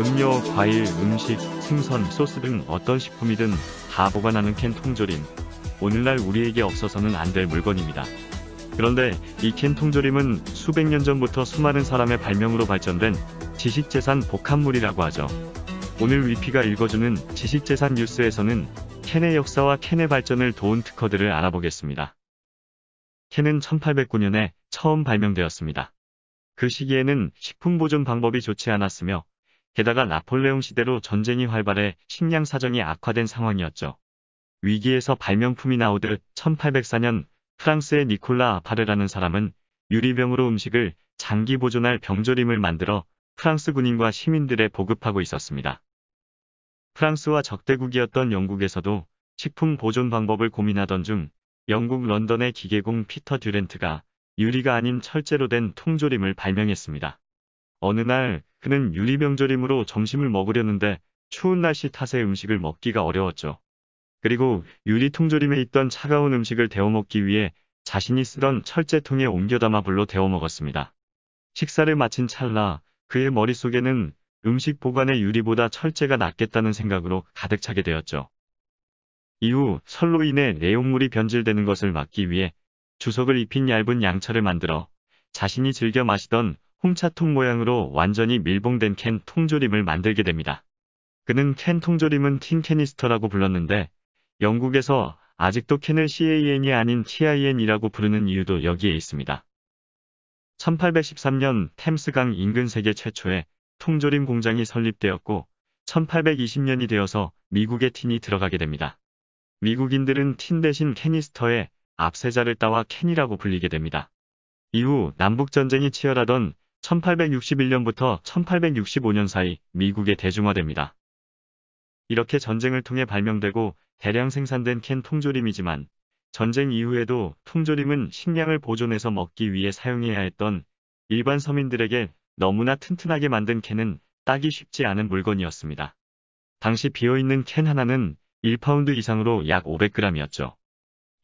음료, 과일, 음식, 생선, 소스 등 어떤 식품이든 다 보관하는 캔 통조림. 오늘날 우리에게 없어서는 안 될 물건입니다. 그런데 이 캔 통조림은 수백 년 전부터 수많은 사람의 발명으로 발전된 지식재산 복합물이라고 하죠. 오늘 위피가 읽어주는 지식재산 뉴스에서는 캔의 역사와 캔의 발전을 도운 특허들을 알아보겠습니다. 캔은 1809년에 처음 발명되었습니다. 그 시기에는 식품 보존 방법이 좋지 않았으며 게다가 나폴레옹 시대로 전쟁이 활발해 식량 사정이 악화된 상황이었죠. 위기에서 발명품이 나오듯 1804년 프랑스의 니콜라 아파르라는 사람은 유리병으로 음식을 장기 보존할 병조림을 만들어 프랑스 군인과 시민들에 보급하고 있었습니다. 프랑스와 적대국이었던 영국에서도 식품 보존 방법을 고민하던 중 영국 런던의 기계공 피터 듀렌트가 유리가 아닌 철제로 된 통조림을 발명했습니다. 어느 날 그는 유리병조림으로 점심을 먹으려는데 추운 날씨 탓에 음식을 먹기가 어려웠죠. 그리고 유리 통조림에 있던 차가운 음식을 데워 먹기 위해 자신이 쓰던 철제통에 옮겨 담아 불로 데워 먹었습니다. 식사를 마친 찰나 그의 머릿속에는 음식 보관의 유리보다 철제가 낫겠다는 생각으로 가득 차게 되었죠. 이후 설로 인해 내용물이 변질되는 것을 막기 위해 주석을 입힌 얇은 양차를 만들어 자신이 즐겨 마시던 홍차통 모양으로 완전히 밀봉된 캔 통조림을 만들게 됩니다. 그는 캔 통조림은 틴 캐니스터라고 불렀는데 영국에서 아직도 캔을 CAN이 아닌 TIN이라고 부르는 이유도 여기에 있습니다. 1813년 템스강 인근 세계 최초의 통조림 공장이 설립되었고 1820년이 되어서 미국의 틴이 들어가게 됩니다. 미국인들은 틴 대신 캐니스터에 압세자를 따와 캔이라고 불리게 됩니다. 이후 남북전쟁이 치열하던 1861년부터 1865년 사이 미국에 대중화됩니다. 이렇게 전쟁을 통해 발명되고 대량 생산된 캔 통조림이지만 전쟁 이후에도 통조림은 식량을 보존해서 먹기 위해 사용해야 했던 일반 서민들에게 너무나 튼튼하게 만든 캔은 따기 쉽지 않은 물건이었습니다. 당시 비어있는 캔 하나는 1파운드 이상으로 약 500g이었죠.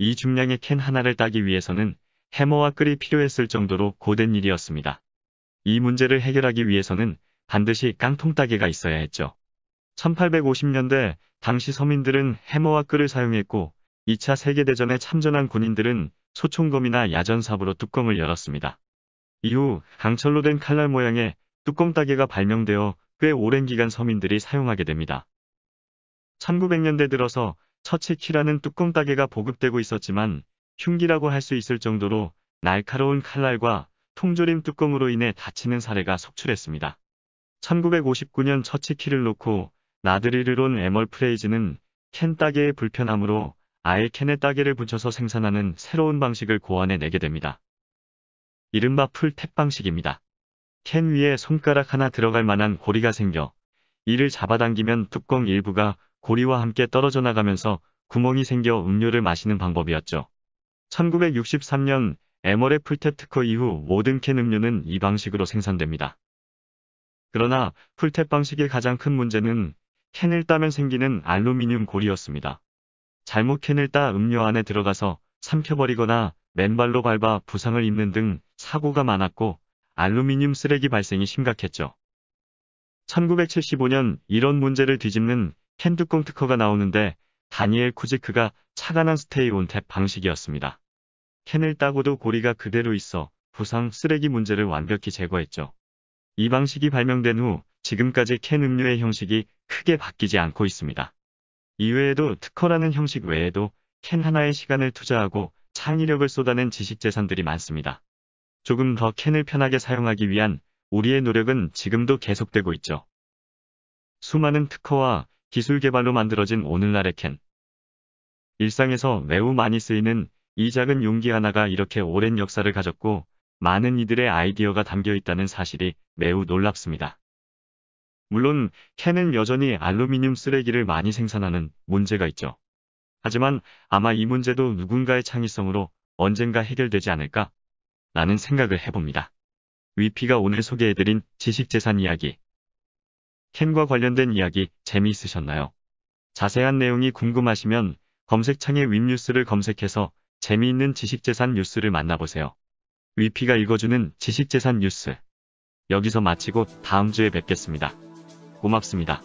이 중량의 캔 하나를 따기 위해서는 해머와 끌이 필요했을 정도로 고된 일이었습니다. 이 문제를 해결하기 위해서는 반드시 깡통 따개가 있어야 했죠. 1850년대 당시 서민들은 해머와 끌을 사용했고 2차 세계대전에 참전한 군인들은 소총검이나 야전삽으로 뚜껑을 열었습니다. 이후 강철로 된 칼날 모양의 뚜껑 따개가 발명되어 꽤 오랜 기간 서민들이 사용하게 됩니다. 1900년대 들어서 처치키라는 뚜껑 따개가 보급되고 있었지만 흉기라고 할 수 있을 정도로 날카로운 칼날과 통조림 뚜껑으로 인해 다치는 사례가 속출했습니다. 1959년 처치키를 놓고 나들이를온 에멀프레이즈는 캔 따개의 불편함으로 아예 캔에 따개를 붙여서 생산하는 새로운 방식을 고안해 내게 됩니다. 이른바 풀탭 방식입니다. 캔 위에 손가락 하나 들어갈 만한 고리가 생겨 이를 잡아당기면 뚜껑 일부가 고리와 함께 떨어져 나가면서 구멍이 생겨 음료를 마시는 방법이었죠. 1963년 에머레 풀테 특허 이후 모든 캔 음료는 이 방식으로 생산됩니다. 그러나 풀테 방식의 가장 큰 문제는 캔을 따면 생기는 알루미늄 고리였습니다. 잘못 캔을 따 음료 안에 들어가서 삼켜버리거나 맨발로 밟아 부상을 입는 등 사고가 많았고 알루미늄 쓰레기 발생이 심각했죠. 1975년 이런 문제를 뒤집는 캔두콩 특허가 나오는데 다니엘 쿠지크가 차안한 스테이 온탭 방식이었습니다. 캔을 따고도 고리가 그대로 있어 부상 쓰레기 문제를 완벽히 제거했죠. 이 방식이 발명된 후 지금까지 캔 음료의 형식이 크게 바뀌지 않고 있습니다. 이외에도 특허라는 형식 외에도 캔 하나의 시간을 투자하고 창의력을 쏟아낸 지식재산들이 많습니다. 조금 더 캔을 편하게 사용하기 위한 우리의 노력은 지금도 계속되고 있죠. 수많은 특허와 기술 개발로 만들어진 오늘날의 캔. 일상에서 매우 많이 쓰이는 이 작은 용기 하나가 이렇게 오랜 역사를 가졌고 많은 이들의 아이디어가 담겨 있다는 사실이 매우 놀랍습니다. 물론 캔은 여전히 알루미늄 쓰레기를 많이 생산하는 문제가 있죠. 하지만 아마 이 문제도 누군가의 창의성으로 언젠가 해결되지 않을까? 라는 생각을 해봅니다. 위피가 오늘 소개해드린 지식재산 이야기 캔과 관련된 이야기 재미있으셨나요? 자세한 내용이 궁금하시면 검색창에 윗뉴스를 검색해서 재미있는 지식재산 뉴스를 만나보세요. 위피가 읽어주는 지식재산 뉴스. 여기서 마치고 다음 주에 뵙겠습니다. 고맙습니다.